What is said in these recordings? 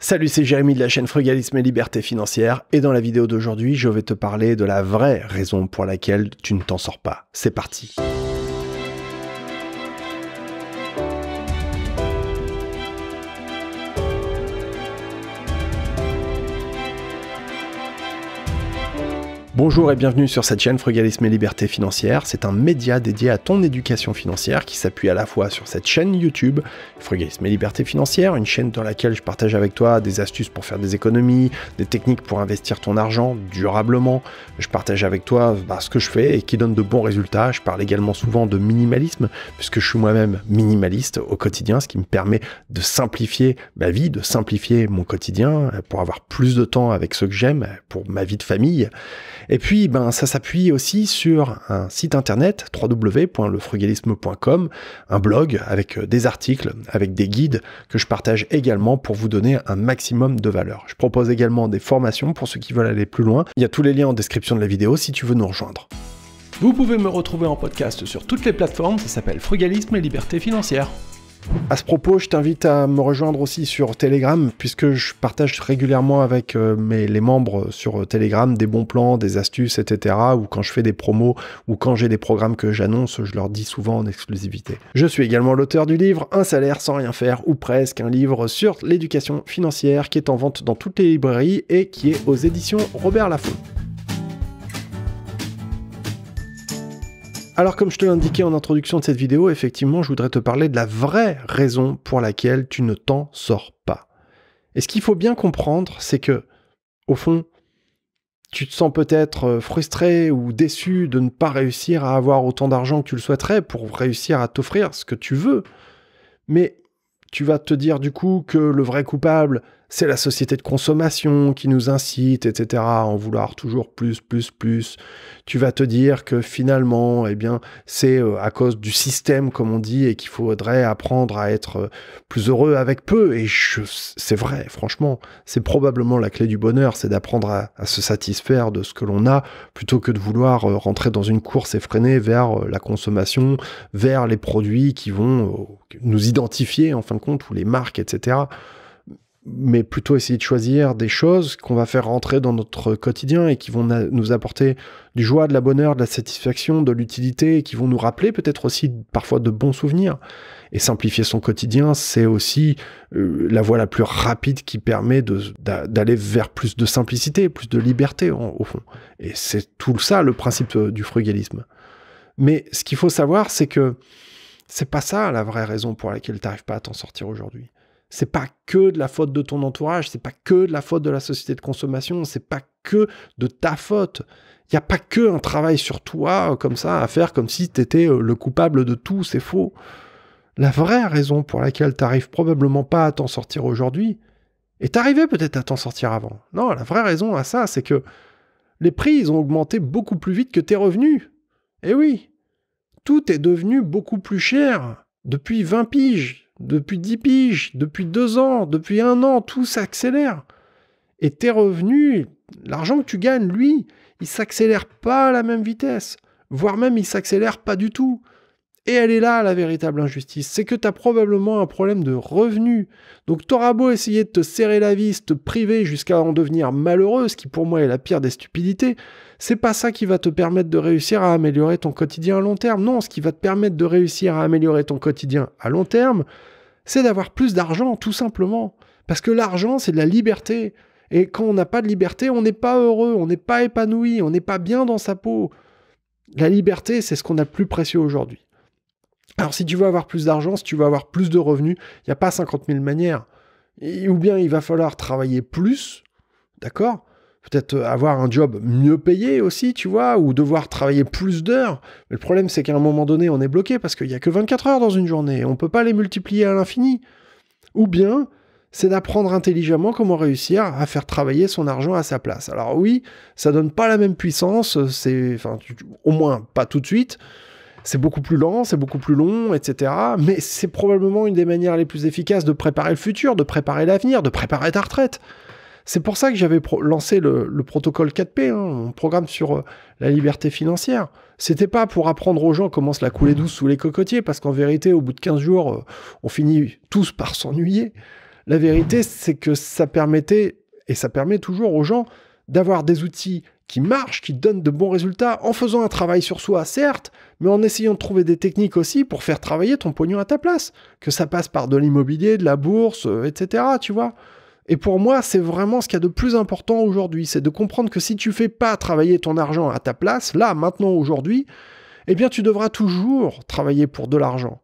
Salut, c'est Jérémy de la chaîne Frugalisme et Liberté Financière et dans la vidéo d'aujourd'hui, je vais te parler de la vraie raison pour laquelle tu ne t'en sors pas. C'est parti. Bonjour et bienvenue sur cette chaîne Frugalisme et Liberté Financière. C'est un média dédié à ton éducation financière qui s'appuie à la fois sur cette chaîne YouTube, Frugalisme et Liberté Financière, une chaîne dans laquelle je partage avec toi des astuces pour faire des économies, des techniques pour investir ton argent durablement. Je partage avec toi bah, ce que je fais et qui donne de bons résultats. Je parle également souvent de minimalisme puisque je suis moi-même minimaliste au quotidien, ce qui me permet de simplifier ma vie, de simplifier mon quotidien pour avoir plus de temps avec ceux que j'aime, pour ma vie de famille. Et puis, ben, ça s'appuie aussi sur un site internet, www.lefrugalisme.com, un blog avec euh, des articles, avec des guides que je partage également pour vous donner un maximum de valeur. Je propose également des formations pour ceux qui veulent aller plus loin. Il y a tous les liens en description de la vidéo si tu veux nous rejoindre. Vous pouvez me retrouver en podcast sur toutes les plateformes, ça s'appelle Frugalisme et Liberté Financière. À ce propos, je t'invite à me rejoindre aussi sur Telegram, puisque je partage régulièrement avec euh, mes, les membres sur euh, Telegram des bons plans, des astuces, etc. Ou quand je fais des promos, ou quand j'ai des programmes que j'annonce, je leur dis souvent en exclusivité. Je suis également l'auteur du livre Un salaire sans rien faire, ou presque, un livre sur l'éducation financière qui est en vente dans toutes les librairies et qui est aux éditions Robert Laffont. Alors comme je te indiqué en introduction de cette vidéo, effectivement, je voudrais te parler de la vraie raison pour laquelle tu ne t'en sors pas. Et ce qu'il faut bien comprendre, c'est que, au fond, tu te sens peut-être euh, frustré ou déçu de ne pas réussir à avoir autant d'argent que tu le souhaiterais pour réussir à t'offrir ce que tu veux. Mais tu vas te dire du coup que le vrai coupable, c'est la société de consommation qui nous incite, etc., à en vouloir toujours plus, plus, plus. Tu vas te dire que finalement, eh bien, c'est euh, à cause du système, comme on dit, et qu'il faudrait apprendre à être euh, plus heureux avec peu. Et c'est vrai, franchement, c'est probablement la clé du bonheur, c'est d'apprendre à, se satisfaire de ce que l'on a, plutôt que de vouloir euh, rentrer dans une course effrénée vers la consommation, vers les produits qui vont nous identifier, en fin de compte, ou les marques, etc mais plutôt essayer de choisir des choses qu'on va faire rentrer dans notre quotidien et qui vont nous apporter du joie, de la bonheur, de la satisfaction, de l'utilité, et qui vont nous rappeler peut-être aussi parfois de bons souvenirs. Et simplifier son quotidien, c'est aussi euh, la voie la plus rapide qui permet d'aller vers plus de simplicité, plus de liberté au fond. Et c'est tout ça le principe euh, du frugalisme. Mais ce qu'il faut savoir, c'est que c'est pas ça la vraie raison pour laquelle tu n'arrives pas à t'en sortir aujourd'hui. C'est pas que de la faute de ton entourage, c'est pas que de la faute de la société de consommation, c'est pas que de ta faute. Il n'y a pas que un travail sur toi comme ça à faire comme si tu étais euh, le coupable de tout, c'est faux. La vraie raison pour laquelle t'arrives probablement pas à t'en sortir aujourd'hui, et t'arrivais peut-être à t'en sortir avant. Non, la vraie raison à ça, c'est que les prix, ils ont augmenté beaucoup plus vite que tes revenus. Eh oui, tout est devenu beaucoup plus cher depuis 20 piges depuis 10 piges, depuis 2 ans, depuis un an, tout s'accélère. Et tes revenus, l'argent que tu gagnes, lui, il s'accélère pas à la même vitesse, voire même il s'accélère pas du tout. Et elle est là la véritable injustice, c'est que tu as probablement un problème de revenus. Donc auras beau essayer de te serrer la vis, te priver jusqu'à en devenir malheureux, ce qui pour moi est la pire des stupidités, c'est pas ça qui va te permettre de réussir à améliorer ton quotidien à long terme. Non, ce qui va te permettre de réussir à améliorer ton quotidien à long terme, c'est d'avoir plus d'argent, tout simplement. Parce que l'argent, c'est de la liberté. Et quand on n'a pas de liberté, on n'est pas heureux, on n'est pas épanoui, on n'est pas bien dans sa peau. La liberté, c'est ce qu'on a le plus précieux aujourd'hui. Alors si tu veux avoir plus d'argent, si tu veux avoir plus de revenus, il n'y a pas 50 000 manières. ou bien il va falloir travailler plus, d'accord peut-être euh, avoir un job mieux payé aussi, tu vois, ou devoir travailler plus d'heures. Mais le problème, c'est qu'à un moment donné, on est bloqué parce qu'il n'y a que 24 heures dans une journée. On ne peut pas les multiplier à l'infini. Ou bien, c'est d'apprendre intelligemment comment réussir à faire travailler son argent à sa place. Alors oui, ça donne pas la même puissance, c'est, enfin, au moins pas tout de suite. C'est beaucoup plus lent, c'est beaucoup plus long, etc. Mais c'est probablement une des manières les plus efficaces de préparer le futur, de préparer l'avenir, de préparer ta retraite. C'est pour ça que j'avais lancé le, protocole 4P, hein, un programme sur euh, la liberté financière. C'était pas pour apprendre aux gens comment se la couler douce sous les cocotiers, parce qu'en vérité, au bout de 15 jours, euh, on finit tous par s'ennuyer. La vérité, c'est que ça permettait, et ça permet toujours aux gens, d'avoir des outils qui marchent, qui donnent de bons résultats, en faisant un travail sur soi, certes, mais en essayant de trouver des techniques aussi pour faire travailler ton pognon à ta place. Que ça passe par de l'immobilier, de la bourse, euh, etc., tu vois et pour moi, c'est vraiment ce qu'il y a de plus important aujourd'hui, c'est de comprendre que si tu fais pas travailler ton argent à ta place, là, maintenant, aujourd'hui, eh bien, tu devras toujours travailler pour de l'argent.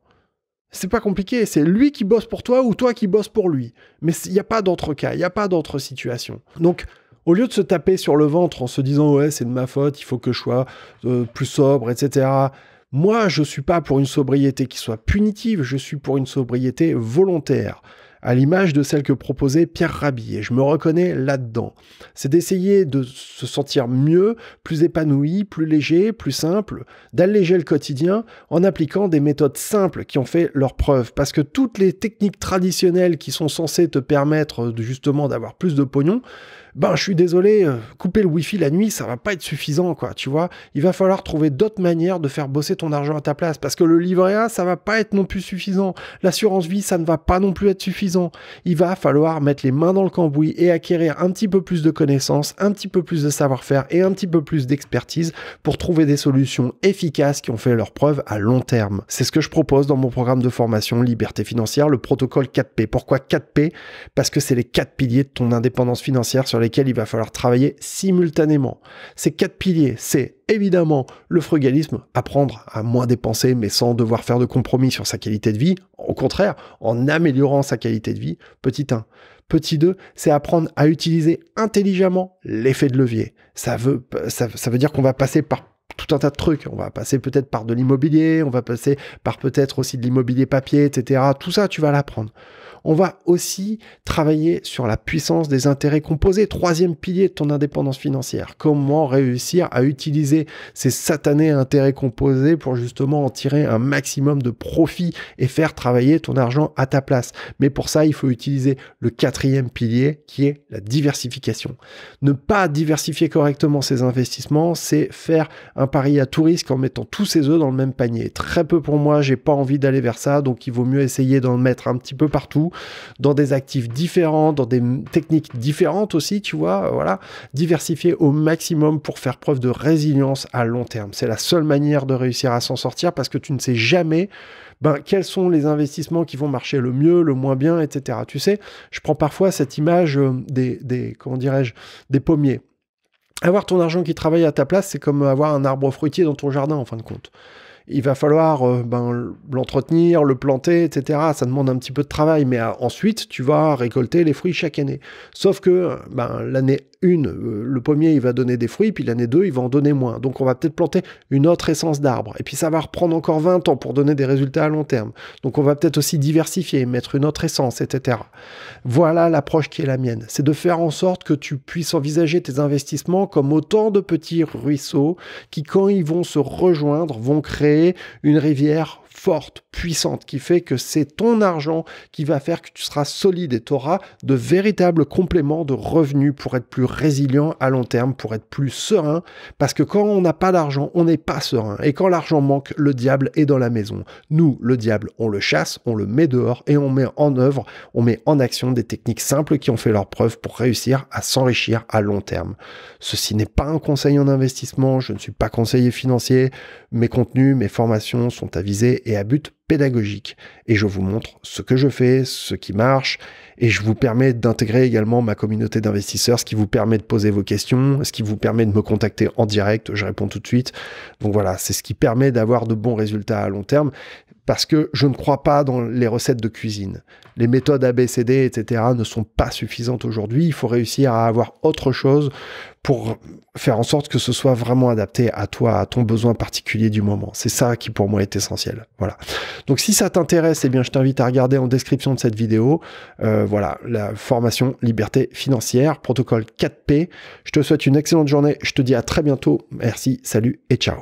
C'est pas compliqué, c'est lui qui bosse pour toi ou toi qui bosse pour lui. Mais il n'y a pas d'autre cas, il n'y a pas d'autre situation. Donc, au lieu de se taper sur le ventre en se disant ouais c'est de ma faute, il faut que je sois euh, plus sobre, etc. Moi, je suis pas pour une sobriété qui soit punitive, je suis pour une sobriété volontaire à l'image de celle que proposait Pierre Rabhi, et je me reconnais là-dedans. C'est d'essayer de se sentir mieux, plus épanoui, plus léger, plus simple, d'alléger le quotidien en appliquant des méthodes simples qui ont fait leur preuve, parce que toutes les techniques traditionnelles qui sont censées te permettre justement d'avoir plus de pognon, ben je suis désolé, euh, couper le Wi-Fi la nuit, ça va pas être suffisant, quoi, tu vois. Il va falloir trouver d'autres manières de faire bosser ton argent à ta place, parce que le livret A, ça va pas être non plus suffisant. L'assurance vie, ça ne va pas non plus être suffisant. Il va falloir mettre les mains dans le cambouis et acquérir un petit peu plus de connaissances, un petit peu plus de savoir-faire et un petit peu plus d'expertise pour trouver des solutions efficaces qui ont fait leur preuve à long terme. C'est ce que je propose dans mon programme de formation Liberté financière, le protocole 4P. Pourquoi 4P Parce que c'est les quatre piliers de ton indépendance financière sur les lesquels il va falloir travailler simultanément. Ces quatre piliers, c'est évidemment le frugalisme, apprendre à moins dépenser mais sans devoir faire de compromis sur sa qualité de vie, au contraire, en améliorant sa qualité de vie, petit 1. Petit 2, c'est apprendre à utiliser intelligemment l'effet de levier. Ça veut, ça veut dire qu'on va passer par tout un tas de trucs. On va passer peut-être par de l'immobilier, on va passer par peut-être aussi de l'immobilier papier, etc. Tout ça, tu vas l'apprendre. On va aussi travailler sur la puissance des intérêts composés, troisième pilier de ton indépendance financière. Comment réussir à utiliser ces satanés intérêts composés pour justement en tirer un maximum de profit et faire travailler ton argent à ta place. Mais pour ça, il faut utiliser le quatrième pilier qui est la diversification. Ne pas diversifier correctement ses investissements, c'est faire un pari à tout risque en mettant tous ses œufs dans le même panier. Très peu pour moi, j'ai pas envie d'aller vers ça, donc il vaut mieux essayer d'en mettre un petit peu partout, dans des actifs différents, dans des techniques différentes aussi, tu vois, euh, voilà, diversifier au maximum pour faire preuve de résilience à long terme. C'est la seule manière de réussir à s'en sortir parce que tu ne sais jamais ben, quels sont les investissements qui vont marcher le mieux, le moins bien, etc. Tu sais, je prends parfois cette image euh, des comment dirais-je, des pommiers avoir ton argent qui travaille à ta place, c'est comme avoir un arbre fruitier dans ton jardin, en fin de compte. Il va falloir euh, ben, l'entretenir, le planter, etc. Ça demande un petit peu de travail, mais euh, ensuite, tu vas récolter les fruits chaque année. Sauf que ben, l'année une. Euh, le pommier, il va donner des fruits, puis l'année 2, il va en donner moins. Donc on va peut-être planter une autre essence d'arbre. Et puis ça va reprendre encore 20 ans pour donner des résultats à long terme. Donc on va peut-être aussi diversifier, mettre une autre essence, etc. Voilà l'approche qui est la mienne. C'est de faire en sorte que tu puisses envisager tes investissements comme autant de petits ruisseaux qui, quand ils vont se rejoindre, vont créer une rivière forte, puissante, qui fait que c'est ton argent qui va faire que tu seras solide et tu auras de véritables compléments de revenus pour être plus résilient à long terme, pour être plus serein. Parce que quand on n'a pas d'argent, on n'est pas serein. Et quand l'argent manque, le diable est dans la maison. Nous, le diable, on le chasse, on le met dehors et on met en œuvre, on met en action des techniques simples qui ont fait leur preuve pour réussir à s'enrichir à long terme. Ceci n'est pas un conseil en investissement, je ne suis pas conseiller financier, mes contenus, mes formations sont avisées et à but pédagogique. Et je vous montre ce que je fais, ce qui marche, et je vous permets d'intégrer également ma communauté d'investisseurs, ce qui vous permet de poser vos questions, ce qui vous permet de me contacter en direct, je réponds tout de suite. Donc voilà, c'est ce qui permet d'avoir de bons résultats à long terme parce que je ne crois pas dans les recettes de cuisine. Les méthodes ABCD, etc., ne sont pas suffisantes aujourd'hui. Il faut réussir à avoir autre chose pour faire en sorte que ce soit vraiment adapté à toi, à ton besoin particulier du moment. C'est ça qui pour moi est essentiel. Voilà. Donc si ça t'intéresse, eh bien je t'invite à regarder en description de cette vidéo, euh, voilà, la formation Liberté financière, protocole 4P. Je te souhaite une excellente journée. Je te dis à très bientôt. Merci, salut et ciao.